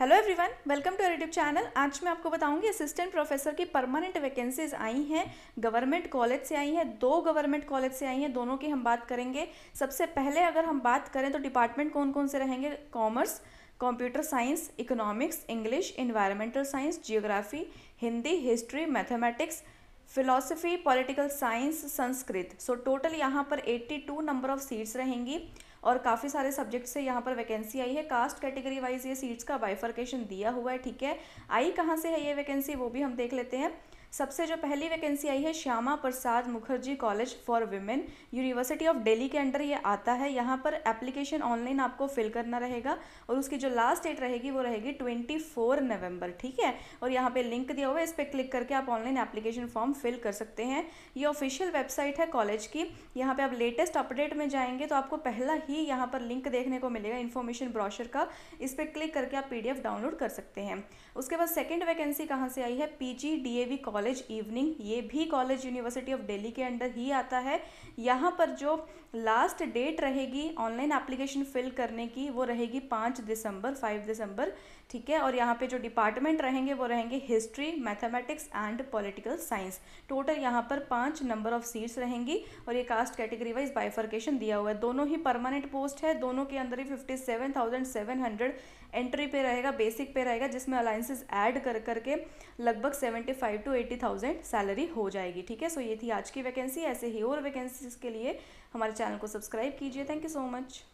hello everyone welcome to YouTube channel आज मैं आपको बताऊंगी असिस्टेंट प्रोफेसर की परमानेंट वैकेंसीज आई हैं गवर्नमेंट कॉलेज से आई हैं दो गवर्नमेंट कॉलेज से आई हैं दोनों की हम बात करेंगे सबसे पहले अगर हम बात करें तो डिपार्टमेंट कौन कौन से रहेंगे commerce computer science economics English environmental science geography Hindi history mathematics philosophy political science Sanskrit so total यहाँ पर 82 नंबर ऑफ सीट्स रहेंगी और काफ़ी सारे सब्जेक्ट से यहाँ पर वैकेंसी आई है कास्ट कैटेगरी वाइज ये सीट्स का बाइफर्केशन दिया हुआ है ठीक है आई कहाँ से है ये वैकेंसी वो भी हम देख लेते हैं सबसे जो पहली वैकेंसी आई है Shyama Prasad Mukherjee college for women university of Delhi के अंडर ये आता है यहाँ पर एप्लीकेशन ऑनलाइन आपको फिल करना रहेगा और उसकी जो लास्ट डेट रहेगी वो रहेगी ट्वेंटी फोर नवंबर ठीक है और यहाँ पे लिंक दिया हुआ है इस पर क्लिक करके आप ऑनलाइन एप्लीकेशन फॉर्म फिल कर सकते हैं ये ऑफिशियल वेबसाइट है कॉलेज की यहाँ पर आप लेटेस्ट अपडेट में जाएंगे तो आपको पहला ही यहाँ पर लिंक देखने को मिलेगा इन्फॉर्मेशन ब्रॉशर का इस पर क्लिक करके आप पी डाउनलोड कर सकते हैं उसके बाद सेकेंड वैकेंसी कहाँ से आई है P G college college evening ये भी कॉलेज यूनिवर्सिटी ऑफ दिल्ली के अंडर ही आता है यहाँ पर जो लास्ट डेट रहेगी ऑनलाइन एप्लीकेशन फिल करने की वो रहेगी पाँच दिसंबर फाइव दिसंबर ठीक है और यहाँ पे जो डिपार्टमेंट रहेंगे वो रहेंगे history mathematics and political science total यहाँ पर पाँच नंबर ऑफ सीट्स रहेंगी और ये कास्ट कैटेगरी वाइज बाइफर्केशन दिया हुआ है दोनों ही परमानेंट पोस्ट है दोनों के अंदर ही fifty seven thousand seven hundred entry पे रहेगा बेसिक पे रहेगा जिसमें अलायंसेज ऐड कर करके लगभग seventy five to eighty thousand salary हो जाएगी ठीक है सो ये थी आज की वैकेंसी ऐसे ही और वैकेंसीज के लिए हमारे चैनल को सब्सक्राइब कीजिए थैंक यू सो मच